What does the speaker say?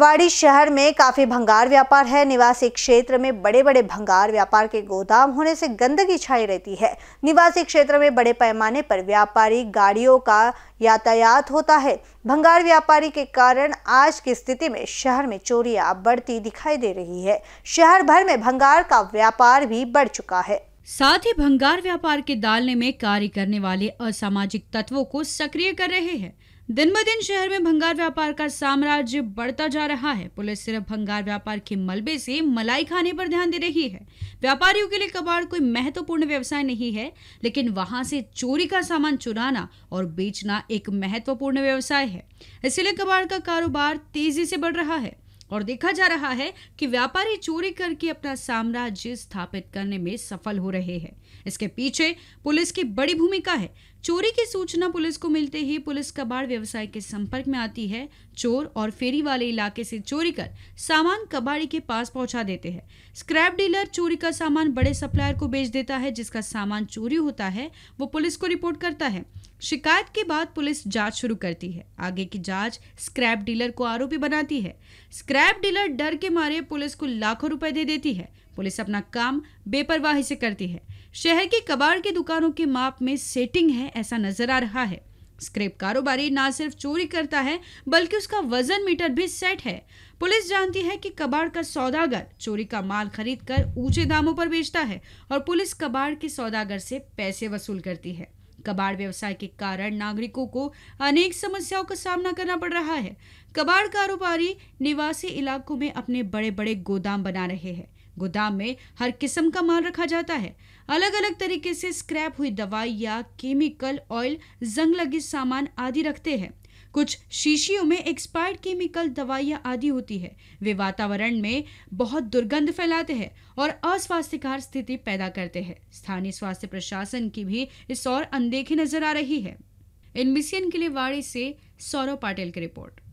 वाड़ी शहर में काफ़ी भंगार व्यापार है निवासी क्षेत्र में बड़े बड़े भंगार व्यापार के गोदाम होने से गंदगी छाई रहती है निवासी क्षेत्र में बड़े पैमाने पर व्यापारी गाड़ियों का यातायात होता है भंगार व्यापारी के कारण आज की स्थिति में शहर में चोरियां बढ़ती दिखाई दे रही है शहर भर में भंगार का व्यापार भी बढ़ चुका है साथ ही भंगार व्यापार के दालने में कार्य करने वाले असामाजिक तत्वों को सक्रिय कर रहे हैं दिन ब दिन शहर में भंगार व्यापार का साम्राज्य बढ़ता जा रहा है पुलिस सिर्फ भंगार व्यापार के मलबे से मलाई खाने पर ध्यान दे रही है व्यापारियों के लिए कबाड़ कोई महत्वपूर्ण व्यवसाय नहीं है लेकिन वहां से चोरी का सामान चुराना और बेचना एक महत्वपूर्ण व्यवसाय है इसीलिए कबाड़ का कारोबार तेजी से बढ़ रहा है और देखा जा रहा है कि व्यापारी चोरी करके अपना साम्राज्य स्थापित करने में सफल हो रहे हैं इसके पीछे पुलिस की बड़ी भूमिका है चोरी की सूचना पुलिस को मिलते ही पुलिस कबाड़ व्यवसाय के संपर्क में आती है चोर और फेरी वाले इलाके से चोरी कर सामान कबाड़ी के पास पहुंचा देते हैं स्क्रैप डीलर चोरी का सामान बड़े सप्लायर को बेच देता है जिसका सामान चोरी होता है वो पुलिस को रिपोर्ट करता है शिकायत के बाद पुलिस जांच शुरू करती है आगे की जांच स्क्रैप डीलर को आरोपी बनाती है स्क्रैप डीलर डर के मारे पुलिस को लाखों रुपए दे देती है पुलिस अपना काम बेपरवाही से करती है शहर के कबाड़ की दुकानों के माप में सेटिंग है ऐसा नजर आ रहा है स्क्रेप कारोबारी ना सिर्फ चोरी करता है बल्कि उसका वजन मीटर भी सेट है पुलिस जानती है कि कबाड़ का सौदागर चोरी का माल खरीद कर ऊंचे दामों पर बेचता है और पुलिस कबाड़ के सौदागर से पैसे वसूल करती है कबाड़ व्यवसाय के कारण नागरिकों को अनेक समस्याओं का सामना करना पड़ रहा है कबाड़ कारोबारी निवासी इलाकों में अपने बड़े बड़े गोदाम बना रहे हैं गोदाम में हर किस्म का माल रखा जाता है अलग अलग तरीके से स्क्रैप हुई दवाई या केमिकल ऑयल जंग लगी सामान आदि रखते हैं कुछ शीशियों में एक्सपायर्ड केमिकल दवाइयाँ आदि होती है वे वातावरण में बहुत दुर्गंध फैलाते हैं और अस्वास्थ्यकार स्थिति पैदा करते हैं स्थानीय स्वास्थ्य प्रशासन की भी इस और अनदेखी नजर आ रही है मिशन के लिए वाड़ी से सौरव पाटिल की रिपोर्ट